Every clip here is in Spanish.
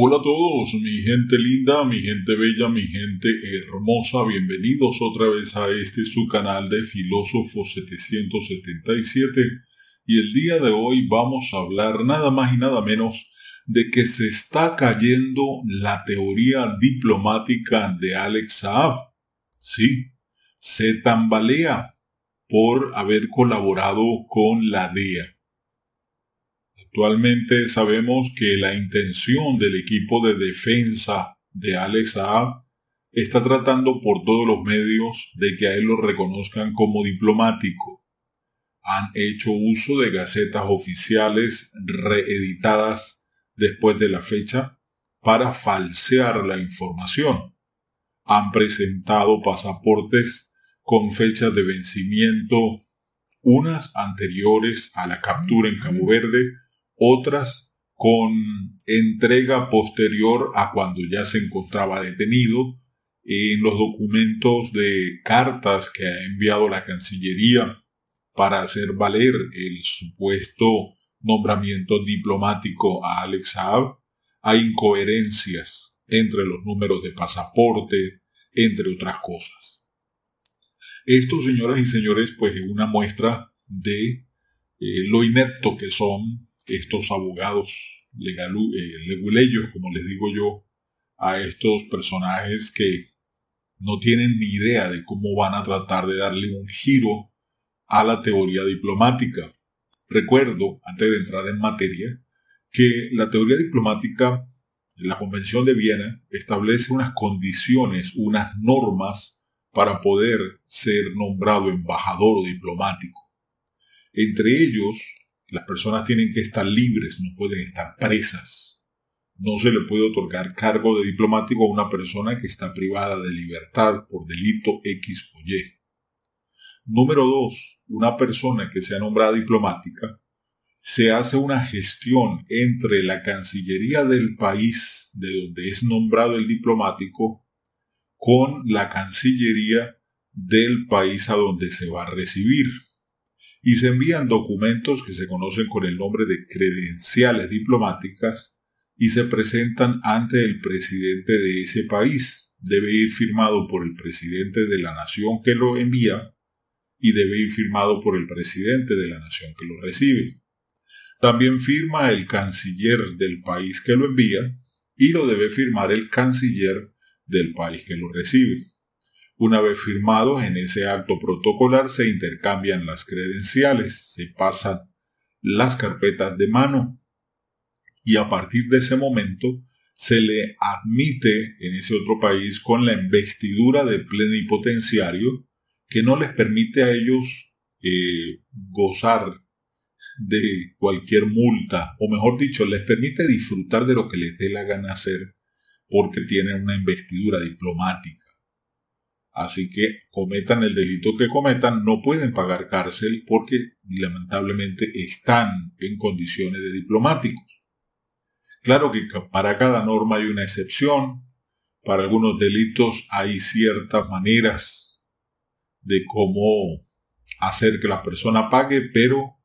Hola a todos, mi gente linda, mi gente bella, mi gente hermosa, bienvenidos otra vez a este su canal de Filósofo 777 y el día de hoy vamos a hablar nada más y nada menos de que se está cayendo la teoría diplomática de Alex Saab. Sí, se tambalea por haber colaborado con la DEA. Actualmente sabemos que la intención del equipo de defensa de Alex Saab está tratando por todos los medios de que a él lo reconozcan como diplomático. Han hecho uso de gacetas oficiales reeditadas después de la fecha para falsear la información. Han presentado pasaportes con fechas de vencimiento, unas anteriores a la captura en Cabo Verde otras con entrega posterior a cuando ya se encontraba detenido, en los documentos de cartas que ha enviado la Cancillería para hacer valer el supuesto nombramiento diplomático a Alex Saab, hay incoherencias entre los números de pasaporte, entre otras cosas. Esto, señoras y señores, pues es una muestra de eh, lo inepto que son estos abogados eh, leguleyos, como les digo yo, a estos personajes que no tienen ni idea de cómo van a tratar de darle un giro a la teoría diplomática. Recuerdo, antes de entrar en materia, que la teoría diplomática, la Convención de Viena, establece unas condiciones, unas normas para poder ser nombrado embajador o diplomático. Entre ellos las personas tienen que estar libres, no pueden estar presas. No se le puede otorgar cargo de diplomático a una persona que está privada de libertad por delito X o Y. Número dos, Una persona que sea nombrada diplomática se hace una gestión entre la Cancillería del país de donde es nombrado el diplomático con la Cancillería del país a donde se va a recibir y se envían documentos que se conocen con el nombre de credenciales diplomáticas y se presentan ante el presidente de ese país. Debe ir firmado por el presidente de la nación que lo envía y debe ir firmado por el presidente de la nación que lo recibe. También firma el canciller del país que lo envía y lo debe firmar el canciller del país que lo recibe. Una vez firmados en ese acto protocolar se intercambian las credenciales, se pasan las carpetas de mano y a partir de ese momento se le admite en ese otro país con la investidura de plenipotenciario que no les permite a ellos eh, gozar de cualquier multa, o mejor dicho, les permite disfrutar de lo que les dé la gana hacer porque tienen una investidura diplomática. Así que cometan el delito que cometan, no pueden pagar cárcel porque lamentablemente están en condiciones de diplomáticos. Claro que para cada norma hay una excepción, para algunos delitos hay ciertas maneras de cómo hacer que la persona pague, pero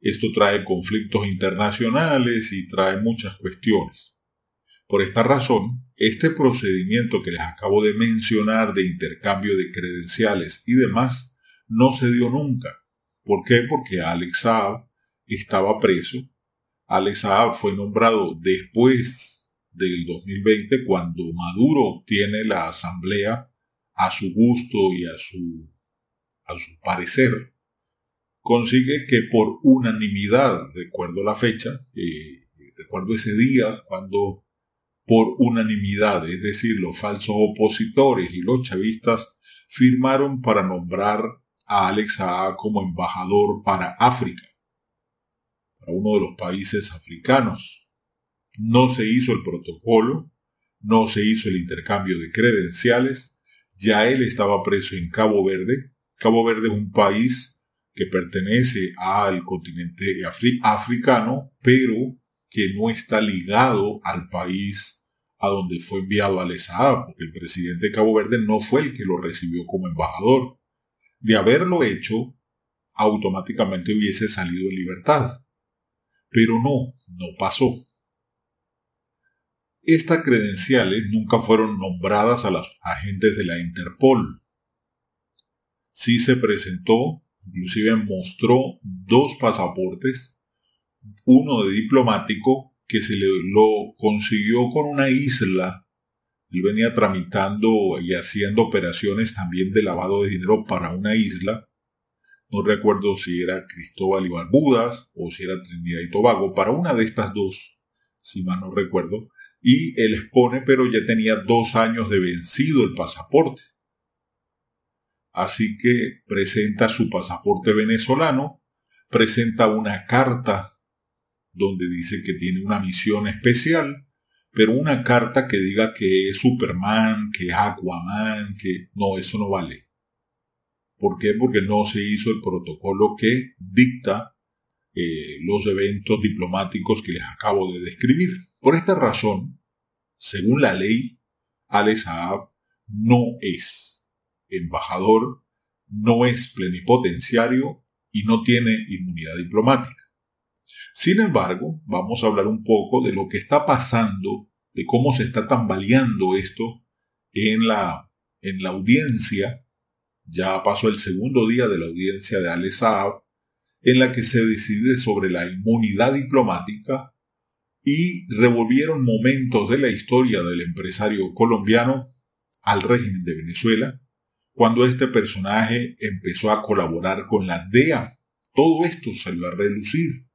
esto trae conflictos internacionales y trae muchas cuestiones. Por esta razón, este procedimiento que les acabo de mencionar de intercambio de credenciales y demás no se dio nunca. ¿Por qué? Porque Alex Saab estaba preso. Alex Saab fue nombrado después del 2020 cuando Maduro tiene la asamblea a su gusto y a su, a su parecer. Consigue que por unanimidad, recuerdo la fecha, eh, recuerdo ese día cuando por unanimidad, es decir, los falsos opositores y los chavistas firmaron para nombrar a Alex A. como embajador para África, para uno de los países africanos. No se hizo el protocolo, no se hizo el intercambio de credenciales, ya él estaba preso en Cabo Verde. Cabo Verde es un país que pertenece al continente africano, pero que no está ligado al país a donde fue enviado al Esa porque el presidente de Cabo Verde no fue el que lo recibió como embajador. De haberlo hecho, automáticamente hubiese salido en libertad. Pero no, no pasó. Estas credenciales nunca fueron nombradas a los agentes de la Interpol. Sí se presentó, inclusive mostró dos pasaportes uno de diplomático que se le, lo consiguió con una isla. Él venía tramitando y haciendo operaciones también de lavado de dinero para una isla. No recuerdo si era Cristóbal y Barbudas o si era Trinidad y Tobago, para una de estas dos, si mal no recuerdo. Y él expone, pero ya tenía dos años de vencido el pasaporte. Así que presenta su pasaporte venezolano, presenta una carta donde dice que tiene una misión especial, pero una carta que diga que es Superman, que es Aquaman, que no, eso no vale. ¿Por qué? Porque no se hizo el protocolo que dicta eh, los eventos diplomáticos que les acabo de describir. Por esta razón, según la ley, Al Saab no es embajador, no es plenipotenciario y no tiene inmunidad diplomática. Sin embargo, vamos a hablar un poco de lo que está pasando, de cómo se está tambaleando esto en la, en la audiencia. Ya pasó el segundo día de la audiencia de Ale Saab, en la que se decide sobre la inmunidad diplomática y revolvieron momentos de la historia del empresario colombiano al régimen de Venezuela, cuando este personaje empezó a colaborar con la DEA. Todo esto salió a relucir.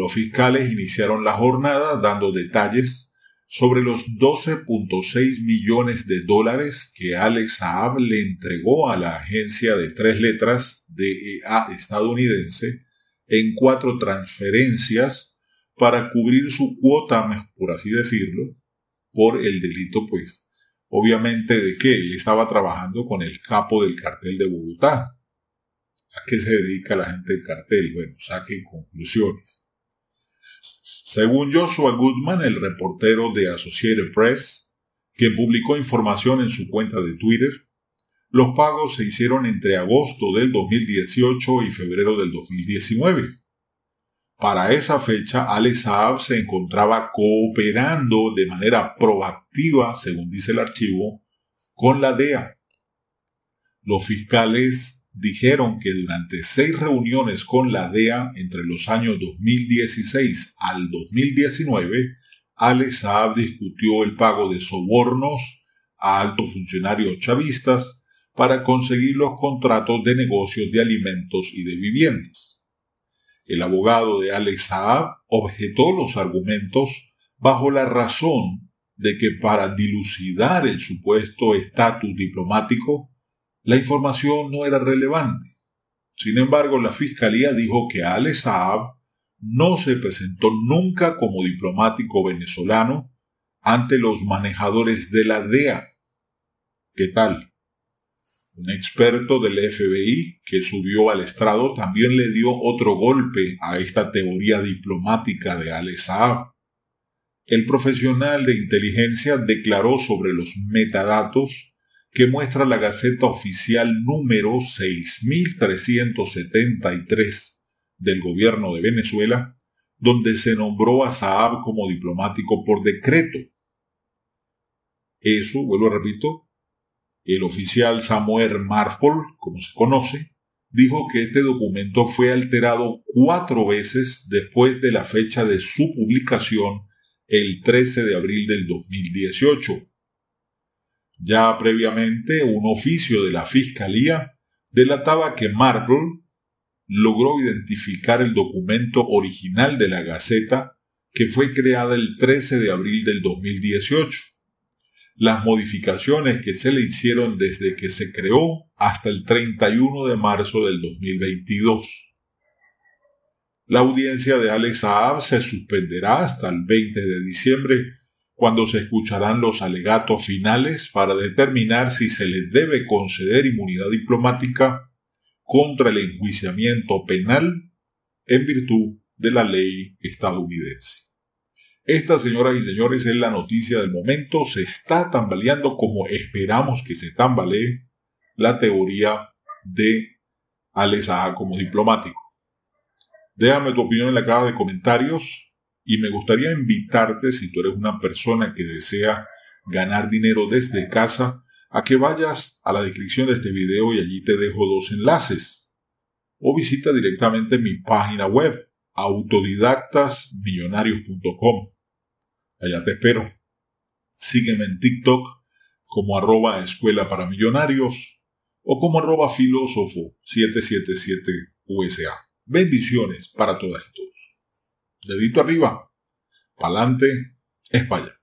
Los fiscales iniciaron la jornada dando detalles sobre los 12.6 millones de dólares que Alex Saab le entregó a la agencia de tres letras DEA e estadounidense en cuatro transferencias para cubrir su cuota, por así decirlo, por el delito, pues, obviamente de que él estaba trabajando con el capo del cartel de Bogotá. ¿A qué se dedica la gente del cartel? Bueno, saquen conclusiones. Según Joshua Goodman, el reportero de Associated Press, que publicó información en su cuenta de Twitter, los pagos se hicieron entre agosto del 2018 y febrero del 2019. Para esa fecha, Alex Saab se encontraba cooperando de manera proactiva, según dice el archivo, con la DEA. Los fiscales dijeron que durante seis reuniones con la DEA entre los años 2016 al 2019, Alex Saab discutió el pago de sobornos a altos funcionarios chavistas para conseguir los contratos de negocios de alimentos y de viviendas. El abogado de Alex Saab objetó los argumentos bajo la razón de que para dilucidar el supuesto estatus diplomático la información no era relevante. Sin embargo, la fiscalía dijo que Al Saab no se presentó nunca como diplomático venezolano ante los manejadores de la DEA. ¿Qué tal? Un experto del FBI que subió al estrado también le dio otro golpe a esta teoría diplomática de Al Saab. El profesional de inteligencia declaró sobre los metadatos que muestra la Gaceta Oficial número 6373 del gobierno de Venezuela, donde se nombró a Saab como diplomático por decreto. Eso, vuelvo a repito, el oficial Samuel Marfol, como se conoce, dijo que este documento fue alterado cuatro veces después de la fecha de su publicación el 13 de abril del 2018 ya previamente, un oficio de la Fiscalía delataba que Marple logró identificar el documento original de la Gaceta que fue creada el 13 de abril del 2018. Las modificaciones que se le hicieron desde que se creó hasta el 31 de marzo del 2022. La audiencia de Alex Saab se suspenderá hasta el 20 de diciembre cuando se escucharán los alegatos finales para determinar si se les debe conceder inmunidad diplomática contra el enjuiciamiento penal en virtud de la ley estadounidense. Esta, señoras y señores, es la noticia del momento. Se está tambaleando como esperamos que se tambalee la teoría de Alex como diplomático. Déjame tu opinión en la caja de comentarios y me gustaría invitarte, si tú eres una persona que desea ganar dinero desde casa, a que vayas a la descripción de este video y allí te dejo dos enlaces. O visita directamente mi página web, autodidactasmillonarios.com. Allá te espero. Sígueme en TikTok como arroba escuela para millonarios o como arroba filósofo 777 USA. Bendiciones para todas y todos dedito arriba, pa'lante, España.